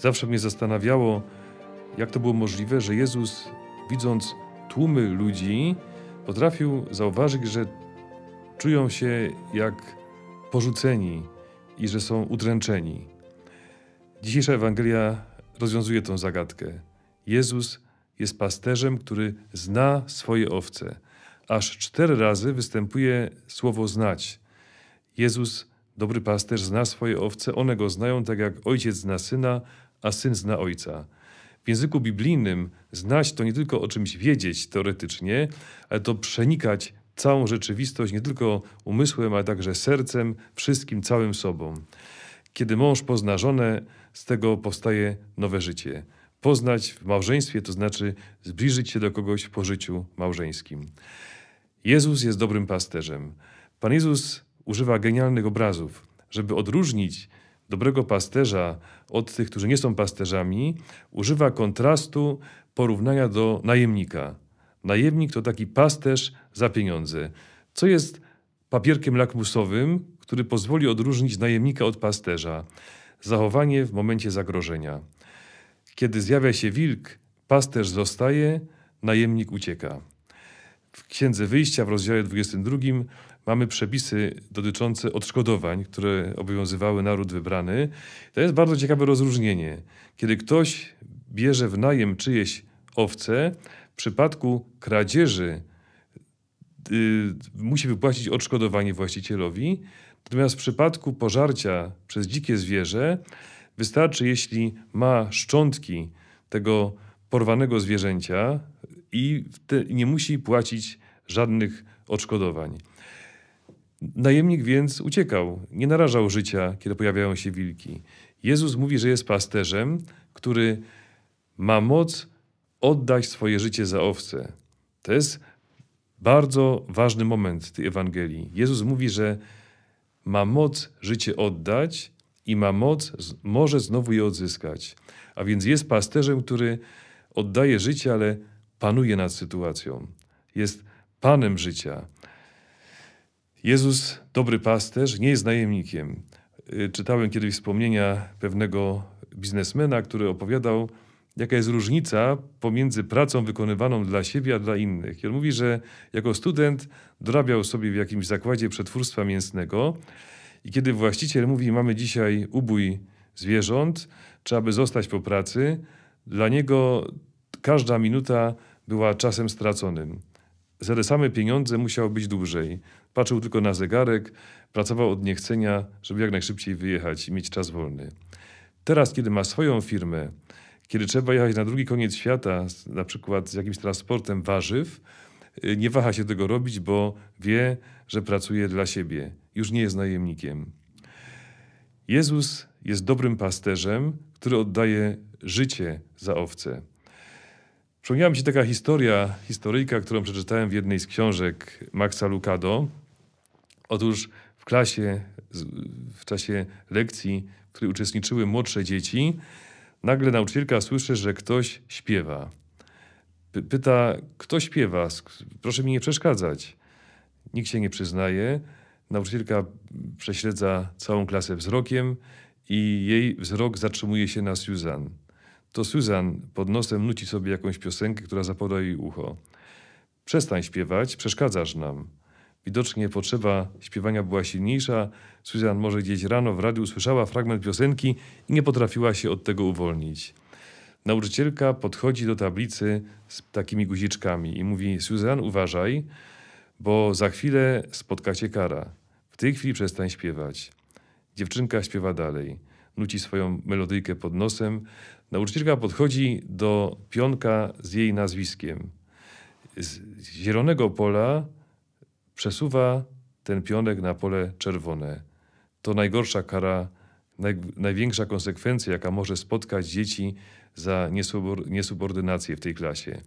Zawsze mnie zastanawiało, jak to było możliwe, że Jezus, widząc tłumy ludzi, potrafił zauważyć, że czują się jak porzuceni i że są udręczeni. Dzisiejsza Ewangelia rozwiązuje tą zagadkę. Jezus jest pasterzem, który zna swoje owce. Aż cztery razy występuje słowo znać. Jezus, dobry pasterz, zna swoje owce, one go znają tak jak ojciec zna syna, a syn zna ojca. W języku biblijnym znać to nie tylko o czymś wiedzieć teoretycznie, ale to przenikać całą rzeczywistość nie tylko umysłem, ale także sercem, wszystkim, całym sobą. Kiedy mąż pozna żonę, z tego powstaje nowe życie. Poznać w małżeństwie to znaczy zbliżyć się do kogoś po życiu małżeńskim. Jezus jest dobrym pasterzem. Pan Jezus używa genialnych obrazów, żeby odróżnić dobrego pasterza od tych, którzy nie są pasterzami, używa kontrastu porównania do najemnika. Najemnik to taki pasterz za pieniądze, co jest papierkiem lakmusowym, który pozwoli odróżnić najemnika od pasterza. Zachowanie w momencie zagrożenia. Kiedy zjawia się wilk, pasterz zostaje, najemnik ucieka. W Księdze Wyjścia w rozdziale 22 mamy przepisy dotyczące odszkodowań, które obowiązywały naród wybrany. To jest bardzo ciekawe rozróżnienie. Kiedy ktoś bierze w najem czyjeś owce, w przypadku kradzieży yy, musi wypłacić odszkodowanie właścicielowi, natomiast w przypadku pożarcia przez dzikie zwierzę wystarczy, jeśli ma szczątki tego porwanego zwierzęcia i te, nie musi płacić żadnych odszkodowań. Najemnik więc uciekał, nie narażał życia, kiedy pojawiają się wilki. Jezus mówi, że jest pasterzem, który ma moc oddać swoje życie za owce. To jest bardzo ważny moment tej Ewangelii. Jezus mówi, że ma moc życie oddać i ma moc, może znowu je odzyskać. A więc jest pasterzem, który oddaje życie, ale panuje nad sytuacją. Jest panem życia. Jezus, dobry pasterz, nie jest najemnikiem. Y, czytałem kiedyś wspomnienia pewnego biznesmena, który opowiadał, jaka jest różnica pomiędzy pracą wykonywaną dla siebie a dla innych. I on mówi, że jako student dorabiał sobie w jakimś zakładzie przetwórstwa mięsnego i kiedy właściciel mówi, mamy dzisiaj ubój zwierząt, trzeba by zostać po pracy, dla niego każda minuta była czasem straconym za te same pieniądze musiał być dłużej. Patrzył tylko na zegarek, pracował od niechcenia, żeby jak najszybciej wyjechać i mieć czas wolny. Teraz, kiedy ma swoją firmę, kiedy trzeba jechać na drugi koniec świata, na przykład z jakimś transportem warzyw, y, nie waha się tego robić, bo wie, że pracuje dla siebie. Już nie jest najemnikiem. Jezus jest dobrym pasterzem, który oddaje życie za owce. Przypomniała mi się taka historia, historyjka, którą przeczytałem w jednej z książek Maxa Lucado. Otóż w klasie, w czasie lekcji, w której uczestniczyły młodsze dzieci, nagle nauczycielka słyszy, że ktoś śpiewa. pyta, kto śpiewa? Proszę mi nie przeszkadzać. Nikt się nie przyznaje. Nauczycielka prześledza całą klasę wzrokiem i jej wzrok zatrzymuje się na Suzanne to Susan pod nosem nuci sobie jakąś piosenkę, która zapada jej ucho. Przestań śpiewać, przeszkadzasz nam. Widocznie potrzeba śpiewania była silniejsza. Susan może gdzieś rano w radiu usłyszała fragment piosenki i nie potrafiła się od tego uwolnić. Nauczycielka podchodzi do tablicy z takimi guziczkami i mówi: Susan, uważaj, bo za chwilę spotkacie kara. W tej chwili przestań śpiewać. Dziewczynka śpiewa dalej nuci swoją melodyjkę pod nosem. Nauczycielka podchodzi do pionka z jej nazwiskiem. Z zielonego pola przesuwa ten pionek na pole czerwone. To najgorsza kara, naj, największa konsekwencja, jaka może spotkać dzieci za niesubor, niesubordynację w tej klasie.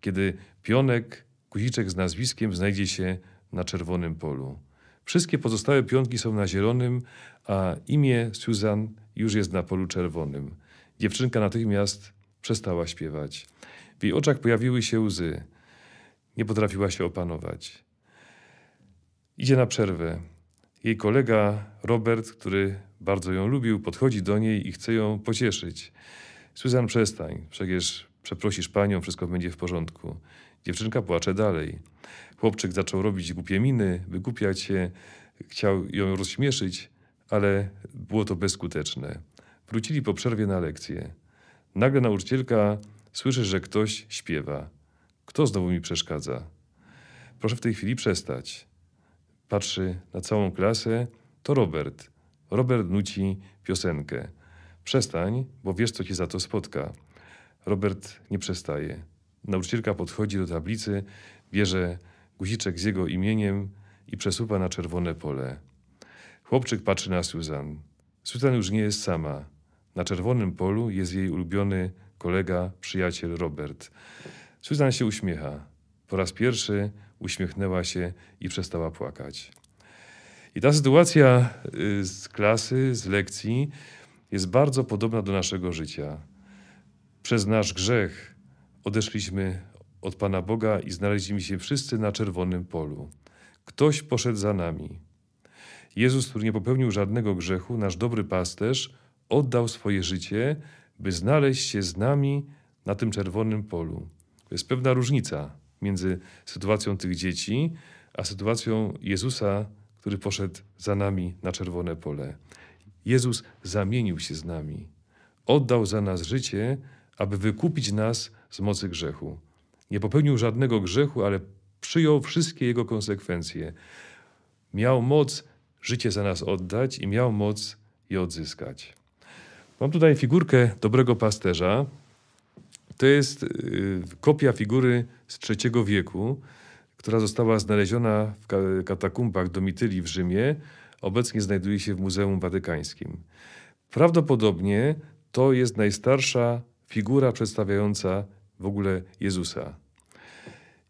Kiedy pionek, guziczek z nazwiskiem znajdzie się na czerwonym polu. Wszystkie pozostałe pionki są na zielonym, a imię Susan już jest na polu czerwonym. Dziewczynka natychmiast przestała śpiewać. W jej oczach pojawiły się łzy. Nie potrafiła się opanować. Idzie na przerwę. Jej kolega Robert, który bardzo ją lubił, podchodzi do niej i chce ją pocieszyć. Susan, przestań, przecież przeprosisz panią, wszystko będzie w porządku. Dziewczynka płacze dalej. Chłopczyk zaczął robić głupie miny, wygłupiać się, chciał ją rozśmieszyć, ale było to bezskuteczne. Wrócili po przerwie na lekcję. Nagle nauczycielka słyszy, że ktoś śpiewa. Kto znowu mi przeszkadza? Proszę w tej chwili przestać. Patrzy na całą klasę. To Robert. Robert nuci piosenkę. Przestań, bo wiesz, co cię za to spotka. Robert nie przestaje. Nauczycielka podchodzi do tablicy, bierze guziczek z jego imieniem i przesuwa na czerwone pole. Chłopczyk patrzy na Susan. Susan już nie jest sama. Na czerwonym polu jest jej ulubiony kolega, przyjaciel Robert. Susan się uśmiecha. Po raz pierwszy uśmiechnęła się i przestała płakać. I ta sytuacja y, z klasy, z lekcji jest bardzo podobna do naszego życia. Przez nasz grzech odeszliśmy od Pana Boga i znaleźliśmy się wszyscy na czerwonym polu. Ktoś poszedł za nami. Jezus, który nie popełnił żadnego grzechu, nasz dobry pasterz, oddał swoje życie, by znaleźć się z nami na tym czerwonym polu. To jest pewna różnica między sytuacją tych dzieci, a sytuacją Jezusa, który poszedł za nami na czerwone pole. Jezus zamienił się z nami, oddał za nas życie, aby wykupić nas z mocy grzechu. Nie popełnił żadnego grzechu, ale przyjął wszystkie jego konsekwencje. Miał moc życie za nas oddać i miał moc je odzyskać. Mam tutaj figurkę dobrego pasterza. To jest y, kopia figury z III wieku, która została znaleziona w katakumbach Domityli w Rzymie. Obecnie znajduje się w Muzeum Watykańskim. Prawdopodobnie to jest najstarsza figura przedstawiająca w ogóle Jezusa.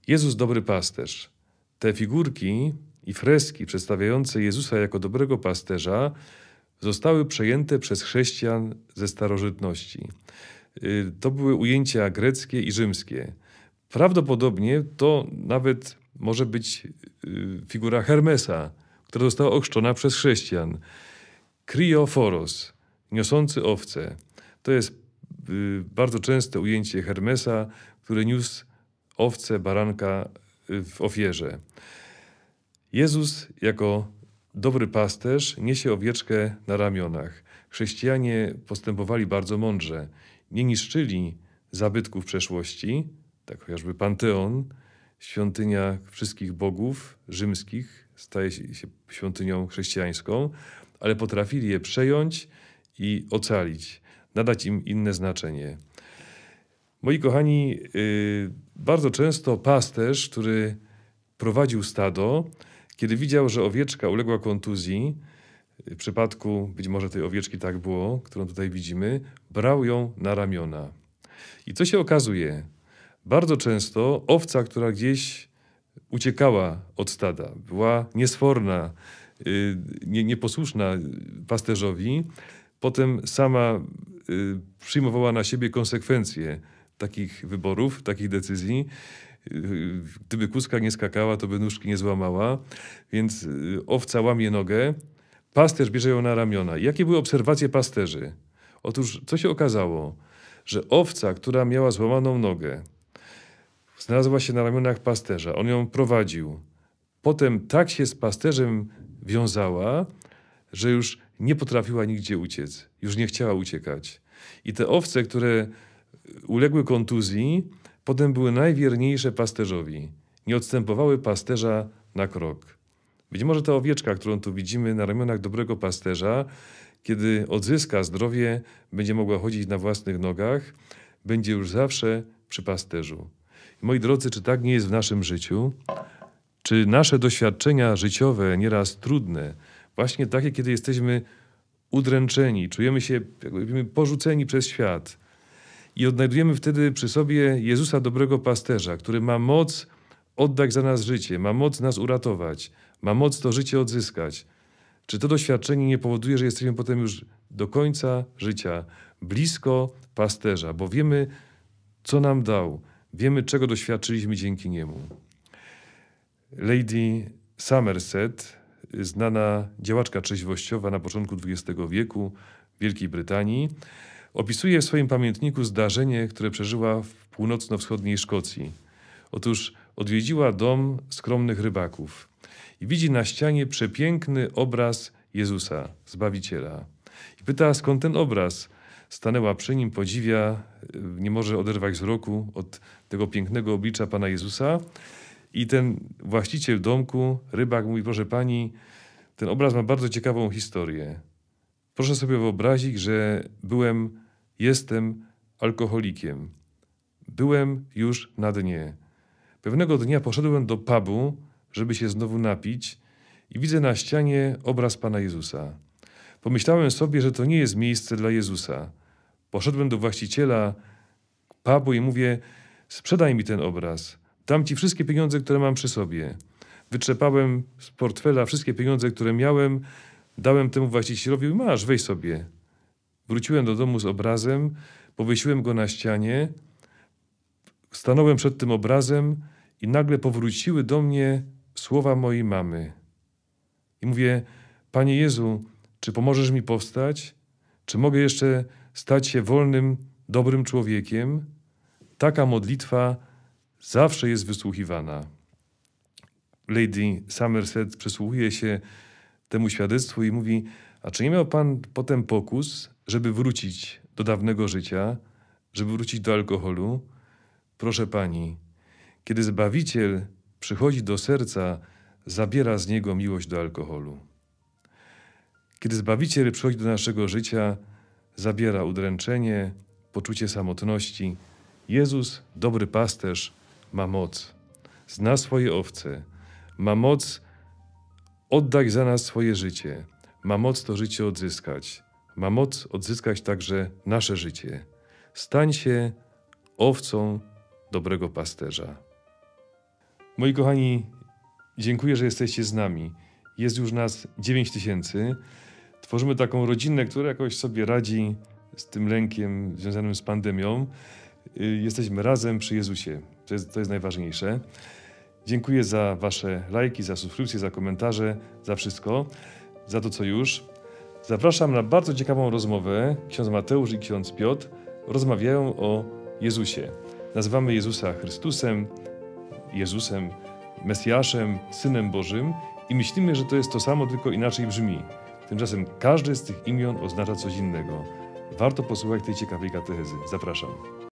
Jezus dobry pasterz. Te figurki i freski przedstawiające Jezusa jako dobrego pasterza zostały przejęte przez chrześcijan ze starożytności. Y, to były ujęcia greckie i rzymskie. Prawdopodobnie to nawet może być y, figura Hermesa, która została ochrzczona przez chrześcijan. Krioforos, niosący owce. To jest y, bardzo częste ujęcie Hermesa, który niósł owce, baranka w ofierze. Jezus jako dobry pasterz niesie owieczkę na ramionach. Chrześcijanie postępowali bardzo mądrze. Nie niszczyli zabytków przeszłości, tak chociażby Panteon, świątynia wszystkich bogów rzymskich, staje się świątynią chrześcijańską, ale potrafili je przejąć i ocalić, nadać im inne znaczenie. Moi kochani, y, bardzo często pasterz, który prowadził stado, kiedy widział, że owieczka uległa kontuzji, w przypadku być może tej owieczki tak było, którą tutaj widzimy, brał ją na ramiona. I co się okazuje? Bardzo często owca, która gdzieś uciekała od stada, była niesforna, y, nieposłuszna pasterzowi, potem sama y, przyjmowała na siebie konsekwencje takich wyborów, takich decyzji. Gdyby kuska nie skakała, to by nóżki nie złamała. Więc y, owca łamie nogę, pasterz bierze ją na ramiona. Jakie były obserwacje pasterzy? Otóż co się okazało? Że owca, która miała złamaną nogę, znalazła się na ramionach pasterza. On ją prowadził. Potem tak się z pasterzem wiązała, że już nie potrafiła nigdzie uciec. Już nie chciała uciekać. I te owce, które y, uległy kontuzji, Potem były najwierniejsze pasterzowi. Nie odstępowały pasterza na krok. Być może ta owieczka, którą tu widzimy na ramionach dobrego pasterza, kiedy odzyska zdrowie, będzie mogła chodzić na własnych nogach, będzie już zawsze przy pasterzu. Moi drodzy, czy tak nie jest w naszym życiu? Czy nasze doświadczenia życiowe, nieraz trudne, właśnie takie, kiedy jesteśmy udręczeni, czujemy się jakby porzuceni przez świat, i odnajdujemy wtedy przy sobie Jezusa, dobrego pasterza, który ma moc oddać za nas życie, ma moc nas uratować, ma moc to życie odzyskać. Czy to doświadczenie nie powoduje, że jesteśmy potem już do końca życia blisko pasterza, bo wiemy, co nam dał, wiemy, czego doświadczyliśmy dzięki niemu. Lady Somerset, znana działaczka trzeźwościowa na początku XX wieku w Wielkiej Brytanii, Opisuje w swoim pamiętniku zdarzenie, które przeżyła w północno-wschodniej Szkocji. Otóż odwiedziła dom skromnych rybaków i widzi na ścianie przepiękny obraz Jezusa, Zbawiciela. I pyta, skąd ten obraz? Stanęła przy nim, podziwia, y, nie może oderwać wzroku od tego pięknego oblicza Pana Jezusa. I ten właściciel domku, rybak, mówi: Proszę pani, ten obraz ma bardzo ciekawą historię. Proszę sobie wyobrazić, że byłem Jestem alkoholikiem. Byłem już na dnie. Pewnego dnia poszedłem do pubu, żeby się znowu napić, i widzę na ścianie obraz Pana Jezusa. Pomyślałem sobie, że to nie jest miejsce dla Jezusa. Poszedłem do właściciela pubu i mówię: Sprzedaj mi ten obraz. Dam ci wszystkie pieniądze, które mam przy sobie. Wytrzepałem z portfela wszystkie pieniądze, które miałem, dałem temu właścicielowi, masz, weź sobie. Wróciłem do domu z obrazem, powiesiłem go na ścianie, stanąłem przed tym obrazem i nagle powróciły do mnie słowa mojej mamy. I mówię: Panie Jezu, czy pomożesz mi powstać? Czy mogę jeszcze stać się wolnym, dobrym człowiekiem? Taka modlitwa zawsze jest wysłuchiwana. Lady Somerset przysłuchuje się temu świadectwu i mówi: A czy nie miał pan potem pokus, żeby wrócić do dawnego życia, żeby wrócić do alkoholu, proszę pani, kiedy Zbawiciel przychodzi do serca, zabiera z niego miłość do alkoholu. Kiedy Zbawiciel przychodzi do naszego życia, zabiera udręczenie, poczucie samotności. Jezus, dobry pasterz, ma moc. Zna swoje owce, ma moc oddać za nas swoje życie, ma moc to życie odzyskać ma moc odzyskać także nasze życie. Stań się owcą dobrego pasterza. Moi kochani, dziękuję, że jesteście z nami. Jest już nas 9 tysięcy. Tworzymy taką rodzinę, która jakoś sobie radzi z tym lękiem związanym z pandemią. Y, jesteśmy razem przy Jezusie. To jest, to jest najważniejsze. Dziękuję za Wasze lajki, za subskrypcje, za komentarze, za wszystko, za to, co już. Zapraszam na bardzo ciekawą rozmowę. Ksiądz Mateusz i ksiądz Piotr rozmawiają o Jezusie. Nazywamy Jezusa Chrystusem, Jezusem, Mesjaszem, Synem Bożym i myślimy, że to jest to samo, tylko inaczej brzmi. Tymczasem każdy z tych imion oznacza coś innego. Warto posłuchać tej ciekawej katechezy. Zapraszam.